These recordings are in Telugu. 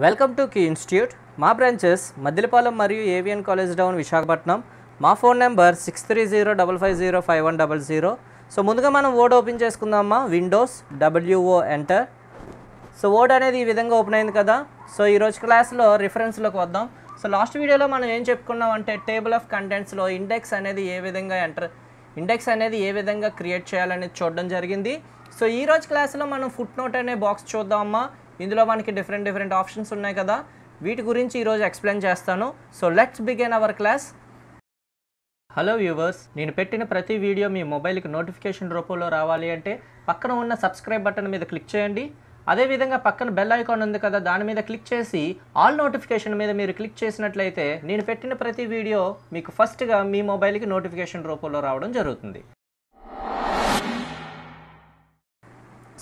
వెల్కమ్ టు కీ ఇన్స్టిట్యూట్ మా బ్రాంచెస్ మద్దిలపాలెం మరియు ఏవియన్ కాలేజ్ డౌన్ విశాఖపట్నం మా phone number six three zero double five zero five one double zero so ముందుగా మనం ఓడ్ ఓపెన్ చేసుకుందామా windows W O enter so word అనేది ఈ విధంగా ఓపెన్ అయింది కదా సో ఈరోజు క్లాస్లో రిఫరెన్స్లోకి వద్దాం సో లాస్ట్ వీడియోలో మనం ఏం చెప్పుకున్నాం అంటే టేబుల్ ఆఫ్ కంటెంట్స్లో ఇండెక్స్ అనేది ఏ విధంగా ఎంటర్ ఇండెక్స్ అనేది ఏ విధంగా క్రియేట్ చేయాలనేది చూడడం జరిగింది సో ఈరోజు క్లాస్లో మనం ఫుట్ నోట్ అనే బాక్స్ చూద్దామా ఇందులో మనకి డిఫరెంట్ డిఫరెంట్ ఆప్షన్స్ ఉన్నాయి కదా వీటి గురించి ఈరోజు ఎక్స్ప్లెయిన్ చేస్తాను so let's begin our class hello viewers నేను పెట్టిన ప్రతి వీడియో మీ మొబైల్కి నోటిఫికేషన్ రూపంలో రావాలి అంటే పక్కన ఉన్న సబ్స్క్రైబ్ బటన్ మీద క్లిక్ చేయండి అదేవిధంగా పక్కన బెల్ ఐకాన్ ఉంది కదా దాని మీద క్లిక్ చేసి ఆల్ నోటిఫికేషన్ మీద మీరు క్లిక్ చేసినట్లయితే నేను పెట్టిన ప్రతి వీడియో మీకు ఫస్ట్గా మీ మొబైల్కి నోటిఫికేషన్ రూపంలో రావడం జరుగుతుంది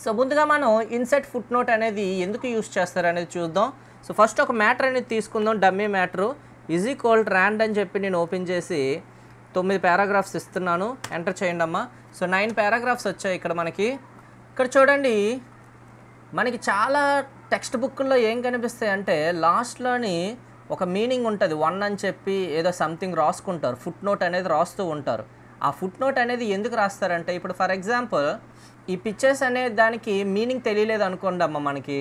సో ముందుగా మనం ఇన్సెట్ ఫుట్ నోట్ అనేది ఎందుకు యూస్ చేస్తారు అనేది చూద్దాం సో ఫస్ట్ ఒక మ్యాటర్ అనేది తీసుకుందాం dummy matter is called rand అని చెప్పి నేను ఓపెన్ చేసి తొమ్మిది పారాగ్రాఫ్స్ ఇస్తున్నాను ఎంటర్ చేయండి అమ్మా సో నైన్ పారాగ్రాఫ్స్ వచ్చాయి ఇక్కడ మనకి ఇక్కడ చూడండి మనకి చాలా టెక్స్ట్ బుక్లో ఏం కనిపిస్తాయి అంటే లాస్ట్లోని ఒక మీనింగ్ ఉంటుంది వన్ అని చెప్పి ఏదో సంథింగ్ రాసుకుంటారు ఫుట్ నోట్ అనేది రాస్తూ ఉంటారు ఆ ఫుట్ నోట్ అనేది ఎందుకు రాస్తారంటే ఇప్పుడు ఫర్ ఎగ్జాంపుల్ ఈ పిక్చర్స్ అనే దానికి మీనింగ్ తెలియలేదు అనుకోండి అమ్మ మనకి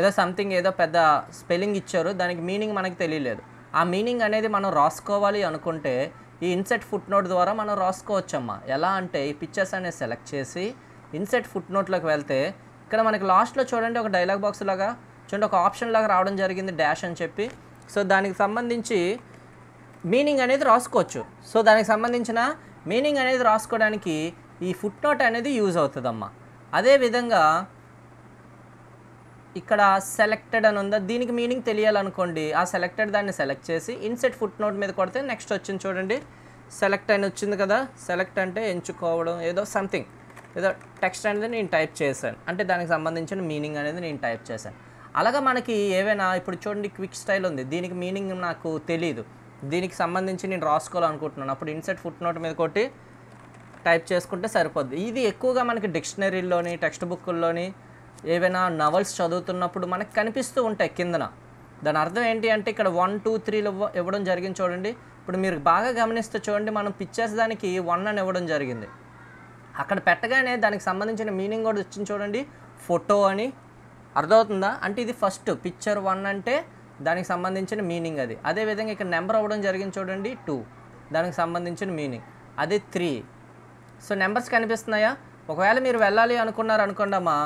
ఏదో సంథింగ్ ఏదో పెద్ద స్పెల్లింగ్ ఇచ్చారు దానికి మీనింగ్ మనకి తెలియలేదు ఆ మీనింగ్ అనేది మనం రాసుకోవాలి అనుకుంటే ఈ ఇన్సెట్ ఫుట్ నోట్ ద్వారా మనం రాసుకోవచ్చమ్మా ఎలా అంటే ఈ పిక్చర్స్ అనేది సెలెక్ట్ చేసి ఇన్సెట్ ఫుట్ నోట్లోకి వెళ్తే ఇక్కడ మనకి లాస్ట్లో చూడండి ఒక డైలాగ్ బాక్స్ లాగా చూడండి ఒక ఆప్షన్ లాగా రావడం జరిగింది డాష్ అని చెప్పి సో దానికి సంబంధించి మీనింగ్ అనేది రాసుకోవచ్చు సో దానికి సంబంధించిన మీనింగ్ అనేది రాసుకోవడానికి ఈ ఫుట్ నోట్ అనేది యూజ్ అవుతుందమ్మా అదేవిధంగా ఇక్కడ సెలెక్టెడ్ అని ఉందా దీనికి మీనింగ్ తెలియాలనుకోండి ఆ సెలెక్టెడ్ దాన్ని సెలెక్ట్ చేసి ఇన్సెట్ ఫుట్ నోట్ మీద కొడితే నెక్స్ట్ వచ్చింది చూడండి సెలెక్ట్ అని వచ్చింది కదా సెలెక్ట్ అంటే ఎంచుకోవడం ఏదో సంథింగ్ ఏదో టెక్స్ట్ అనేది నేను టైప్ చేశాను అంటే దానికి సంబంధించిన మీనింగ్ అనేది నేను టైప్ చేశాను అలాగా మనకి ఏవైనా ఇప్పుడు చూడండి క్విక్ స్టైల్ ఉంది దీనికి మీనింగ్ నాకు తెలియదు దీనికి సంబంధించి నేను రాసుకోవాలనుకుంటున్నాను అప్పుడు ఇన్సెట్ ఫుట్ నోట్ మీద కొట్టి టైప్ చేసుకుంటే సరిపోద్ది ఇది ఎక్కువగా మనకి డిక్షనరీలోని టెక్స్ట్ బుక్ల్లోని ఏవైనా నవల్స్ చదువుతున్నప్పుడు మనకు కనిపిస్తూ ఉంటాయి కిందన దాని అర్థం ఏంటి అంటే ఇక్కడ వన్ టూ త్రీలు ఇవ్వడం జరిగింది చూడండి ఇప్పుడు మీరు బాగా గమనిస్తే చూడండి మనం పిక్చర్స్ దానికి వన్ అని ఇవ్వడం జరిగింది అక్కడ పెట్టగానే దానికి సంబంధించిన మీనింగ్ కూడా వచ్చింది చూడండి ఫోటో అని అర్థమవుతుందా అంటే ఇది ఫస్ట్ పిక్చర్ వన్ అంటే దానికి సంబంధించిన మీనింగ్ అది అదేవిధంగా ఇక్కడ నెంబర్ అవ్వడం జరిగింది చూడండి టూ దానికి సంబంధించిన మీనింగ్ అదే త్రీ సో నెంబర్స్ కనిపిస్తున్నాయా ఒకవేళ మీరు వెళ్ళాలి అనుకున్నారు అనుకోండమ్మా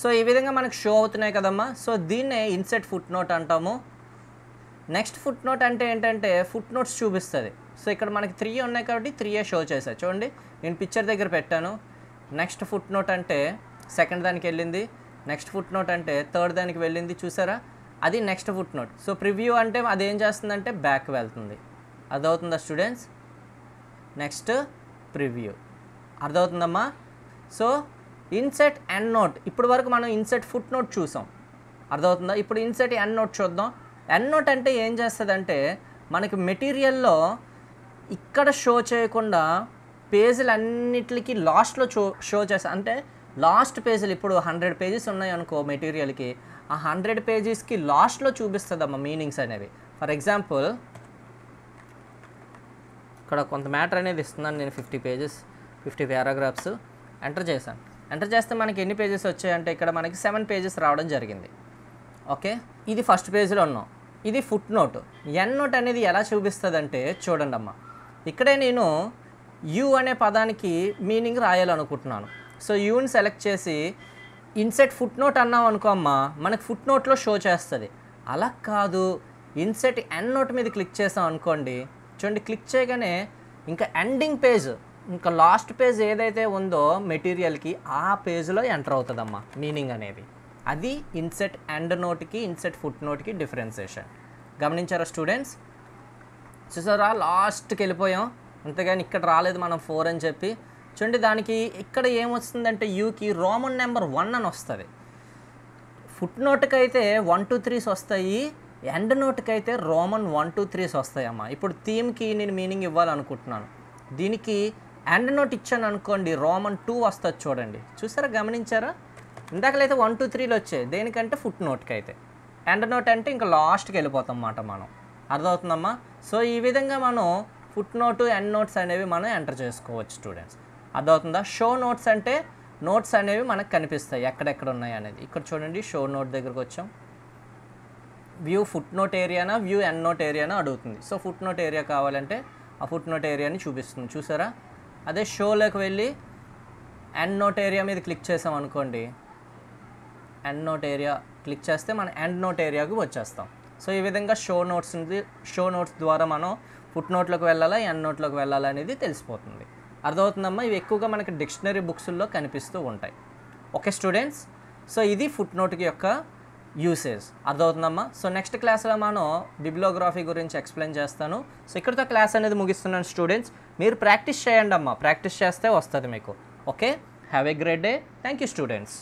సో ఈ విధంగా మనకు షో అవుతున్నాయి కదమ్మా సో దీన్నే ఇన్సెట్ ఫుట్ నోట్ అంటాము నెక్స్ట్ ఫుట్ నోట్ అంటే ఏంటంటే ఫుట్ నోట్స్ చూపిస్తుంది సో ఇక్కడ మనకి త్రీ ఉన్నాయి కాబట్టి త్రీయే షో చేశాను చూడండి నేను పిక్చర్ దగ్గర పెట్టాను నెక్స్ట్ ఫుట్ నోట్ అంటే సెకండ్ దానికి వెళ్ళింది నెక్స్ట్ ఫుట్ నోట్ అంటే థర్డ్ దానికి వెళ్ళింది చూసారా అది next footnote so preview అంటే అది ఏం చేస్తుందంటే బ్యాక్ వెళ్తుంది అర్థమవుతుందా స్టూడెంట్స్ నెక్స్ట్ ప్రివ్యూ అర్థమవుతుందమ్మా సో ఇన్సెట్ ఎండ్ నోట్ ఇప్పుడు వరకు మనం ఇన్సెట్ ఫుట్ నోట్ చూసాం అర్థమవుతుందా ఇప్పుడు ఇన్సెట్ ఎండ్ నోట్ చూద్దాం ఎండ్ నోట్ అంటే ఏం చేస్తుందంటే మనకి మెటీరియల్లో ఇక్కడ షో చేయకుండా పేజీలన్నిటికీ లాస్ట్లో షో షో చేస్తా అంటే లాస్ట్ పేజీలు ఇప్పుడు హండ్రెడ్ పేజెస్ ఉన్నాయి అనుకో మెటీరియల్కి ఆ హండ్రెడ్ పేజెస్కి లాస్ట్లో చూపిస్తుందమ్మా మీనింగ్స్ అనేవి ఫర్ ఎగ్జాంపుల్ ఇక్కడ కొంత మ్యాటర్ అనేది ఇస్తున్నాను నేను fifty pages fifty paragraphs enter చేశాను ఎంటర్ చేస్తే మనకి ఎన్ని పేజెస్ వచ్చాయంటే ఇక్కడ మనకి సెవెన్ పేజెస్ రావడం జరిగింది ఓకే ఇది ఫస్ట్ పేజీలో ఉన్నాం ఇది ఫుట్ నోట్ ఎన్ నోట్ అనేది ఎలా చూపిస్తుందంటే చూడండి అమ్మ ఇక్కడే నేను యూ అనే పదానికి మీనింగ్ రాయాలనుకుంటున్నాను సో యూని సెలెక్ట్ చేసి ఇన్సెట్ ఫుట్ నోట్ అన్నాం అనుకో అమ్మా మనకు ఫుట్ నోట్లో షో చేస్తుంది అలా కాదు ఇన్సెట్ ఎండ్ నోట్ మీద క్లిక్ చేసాం అనుకోండి చూడండి క్లిక్ చేయగానే ఇంకా ఎండింగ్ పేజ్ ఇంకా లాస్ట్ పేజ్ ఏదైతే ఉందో మెటీరియల్కి ఆ పేజ్లో ఎంటర్ అవుతుందమ్మా మీనింగ్ అనేది అది ఇన్సెట్ ఎండ్ నోట్కి ఇన్సెట్ ఫుట్ నోట్కి డిఫరెన్సేషన్ గమనించారా స్టూడెంట్స్ చూసారా లాస్ట్కి వెళ్ళిపోయాం అంతేగాని ఇక్కడ రాలేదు మనం ఫోర్ అని చెప్పి చూడండి దానికి ఇక్కడ ఏమొస్తుందంటే యూకి రోమన్ నెంబర్ వన్ అని వస్తుంది ఫుట్ నోట్కి అయితే వన్ టూ త్రీస్ వస్తాయి ఎండ్ నోట్కి అయితే రోమన్ వన్ టూ త్రీస్ వస్తాయమ్మా ఇప్పుడు థీమ్కి నేను మీనింగ్ ఇవ్వాలనుకుంటున్నాను దీనికి ఎండ్ నోట్ ఇచ్చాను అనుకోండి రోమన్ టూ వస్తుంది చూడండి చూసారా గమనించారా ఇందాకలైతే వన్ టూ త్రీలు వచ్చాయి దేనికంటే ఫుట్ నోట్కి అయితే ఎండ్ నోట్ అంటే ఇంకా లాస్ట్కి వెళ్ళిపోతాం అన్నమాట మనం అర్థమవుతుందమ్మా సో ఈ విధంగా మనం ఫుట్ నోటు ఎండ్ నోట్స్ అనేవి మనం ఎంటర్ చేసుకోవచ్చు స్టూడెంట్స్ అర్థమవుతుందా షో నోట్స్ అంటే నోట్స్ అనేవి మనకు కనిపిస్తాయి ఎక్కడెక్కడ ఉన్నాయి అనేది ఇక్కడ చూడండి షో నోట్ దగ్గరకు వచ్చాం వ్యూ ఫుట్ నోట్ ఏరియానా వ్యూ ఎన్ నోట్ ఏరియానా అడుగుతుంది సో ఫుట్ నోట్ ఏరియా కావాలంటే ఆ ఫుట్ నోట్ ఏరియాని చూపిస్తుంది చూసారా అదే షోలోకి వెళ్ళి ఎండ్ నోట్ ఏరియా మీద క్లిక్ చేసాం అనుకోండి ఎండ్ నోట్ ఏరియా క్లిక్ చేస్తే మనం ఎండ్ నోట్ ఏరియాకి వచ్చేస్తాం సో ఈ విధంగా షో నోట్స్ షో నోట్స్ ద్వారా మనం ఫుట్ నోట్లోకి వెళ్ళాలా ఎండ్ నోట్లోకి వెళ్ళాలా అనేది తెలిసిపోతుంది అర్థమవుతుందమ్మా ఇవి ఎక్కువగా మనకి డిక్షనరీ బుక్స్లో కనిపిస్తూ ఉంటాయి ఓకే స్టూడెంట్స్ సో ఇది ఫుట్ నోట్కి యొక్క యూసేజ్ అర్థమవుతుందమ్మా సో నెక్స్ట్ క్లాస్లో మనం బిబ్లోగ్రఫీ గురించి ఎక్స్ప్లెయిన్ చేస్తాను సో ఇక్కడితో క్లాస్ అనేది ముగిస్తున్నాను స్టూడెంట్స్ మీరు ప్రాక్టీస్ చేయండి అమ్మా ప్రాక్టీస్ చేస్తే వస్తుంది మీకు okay have a great day thank you students